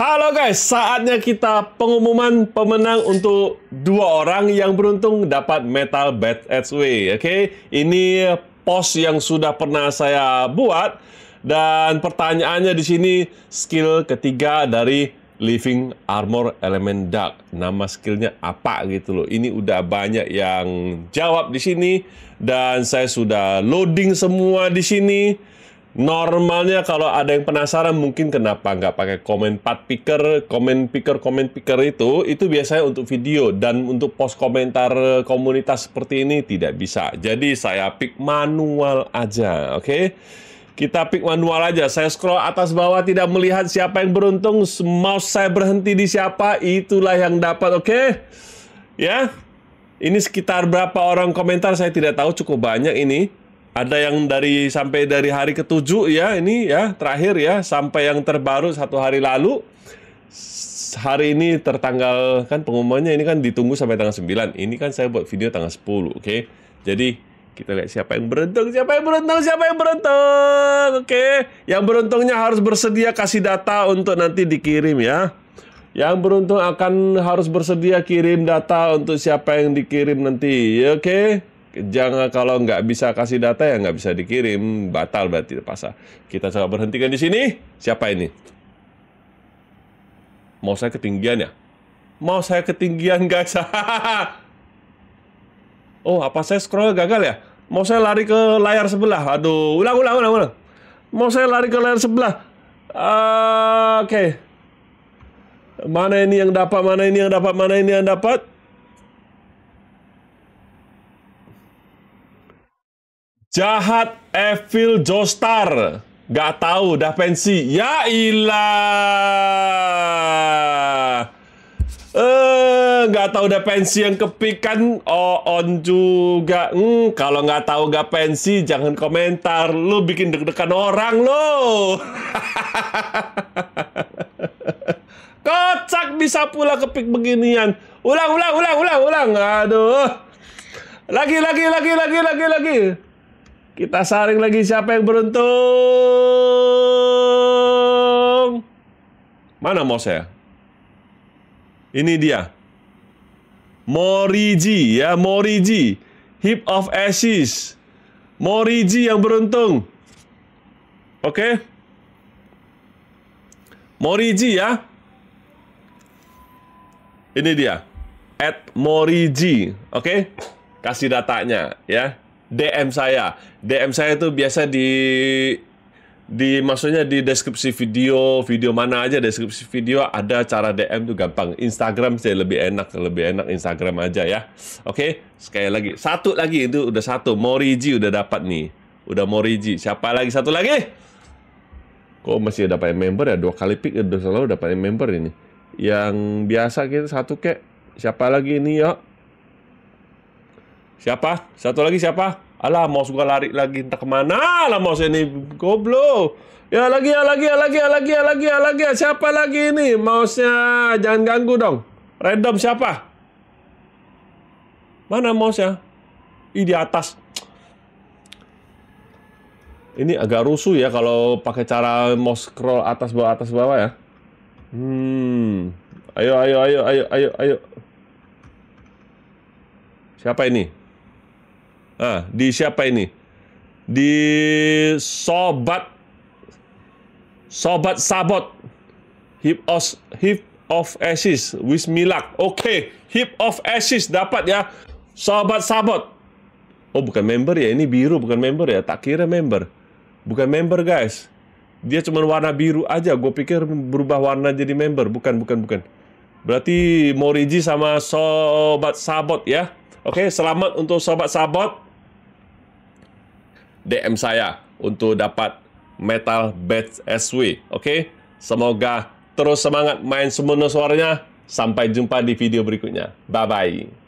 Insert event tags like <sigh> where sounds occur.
Halo guys, saatnya kita pengumuman pemenang untuk dua orang yang beruntung dapat Metal Bat Edgeway. Oke, okay? ini post yang sudah pernah saya buat dan pertanyaannya di sini skill ketiga dari Living Armor Element Dark. Nama skillnya apa gitu loh. Ini udah banyak yang jawab di sini dan saya sudah loading semua di sini. Normalnya kalau ada yang penasaran mungkin kenapa nggak pakai komen part picker, komen picker, komen picker itu, itu biasanya untuk video dan untuk post komentar eh, komunitas seperti ini tidak bisa. Jadi saya pick manual aja, oke? Okay? Kita pick manual aja. Saya scroll atas bawah tidak melihat siapa yang beruntung. Mouse saya berhenti di siapa, itulah yang dapat, oke? Okay? Ya. Ini sekitar berapa orang komentar saya tidak tahu, cukup banyak ini ada yang dari sampai dari hari ketujuh ya ini ya terakhir ya sampai yang terbaru satu hari lalu hari ini tertanggal kan pengumumannya ini kan ditunggu sampai tanggal 9. Ini kan saya buat video tanggal 10, oke? Okay? Jadi kita lihat siapa yang beruntung, siapa yang beruntung, siapa yang beruntung. Oke, okay? yang beruntungnya harus bersedia kasih data untuk nanti dikirim ya. Yang beruntung akan harus bersedia kirim data untuk siapa yang dikirim nanti. Oke. Okay? jangan kalau nggak bisa kasih data ya nggak bisa dikirim batal berarti pasar kita coba berhentikan di sini siapa ini mau saya ketinggian ya mau saya ketinggian guys <laughs> oh apa saya scroll gagal ya mau saya lari ke layar sebelah aduh ulang ulang ulang ulang mau saya lari ke layar sebelah uh, oke okay. mana ini yang dapat mana ini yang dapat mana ini yang dapat Jahat Evil Jostar. Gak tahu, udah pensi. Ya ilah. Eh, nggak tahu udah pensi yang kepikan. Oh, on juga. Hmm, kalau nggak tahu gak pensi, jangan komentar. Lu bikin deg-degan orang lo. <laughs> Kocak bisa pula kepik beginian. Ulang, ulang, ulang, ulang, ulang. Aduh. Lagi, lagi, lagi, lagi, lagi, lagi. Kita saring lagi siapa yang beruntung. Mana mouse saya? Ini dia. Moriji ya, Moriji. Hip of Ashes. Moriji yang beruntung. Oke. Okay? Moriji ya. Ini dia. At Moriji. Oke. Okay? Kasih datanya ya. DM saya. DM saya itu biasa di di maksudnya di deskripsi video, video mana aja deskripsi video ada cara DM tuh gampang. Instagram saya lebih enak, lebih enak Instagram aja ya. Oke, sekali lagi. Satu lagi itu udah satu. Moriji udah dapat nih. Udah Moriji. Siapa lagi satu lagi? Kok masih dapat member ya? Dua kali pick udah selalu dapat member ini. Yang biasa kita satu kek. Siapa lagi ini yuk? Siapa? Satu lagi siapa? Alah, mau suka lari lagi entah kemana. Alah, mouse ini goblok. Ya lagi, ya lagi, ya lagi, ya lagi, ya lagi, ya lagi. Ya. Siapa lagi ini? Mouse-nya jangan ganggu dong. Random siapa? Mana mouse-nya? Ih, di atas. Ini agak rusuh ya kalau pakai cara mouse scroll atas bawah atas bawah ya. Hmm. Ayo, ayo, ayo, ayo, ayo, ayo. Siapa ini? Ah, di siapa ini? Di Sobat Sobat Sabot Hip of, Hip of Ashes milak Oke, okay. Hip of Ashes dapat ya. Sobat Sabot. Oh, bukan member ya. Ini biru bukan member ya. Tak kira member. Bukan member, guys. Dia cuma warna biru aja. Gue pikir berubah warna jadi member. Bukan, bukan, bukan. Berarti Moriji sama Sobat Sabot ya. Oke, okay, selamat untuk Sobat Sabot. DM saya untuk dapat metal badge SW. Oke, okay? semoga terus semangat main semua suaranya. Sampai jumpa di video berikutnya. Bye bye.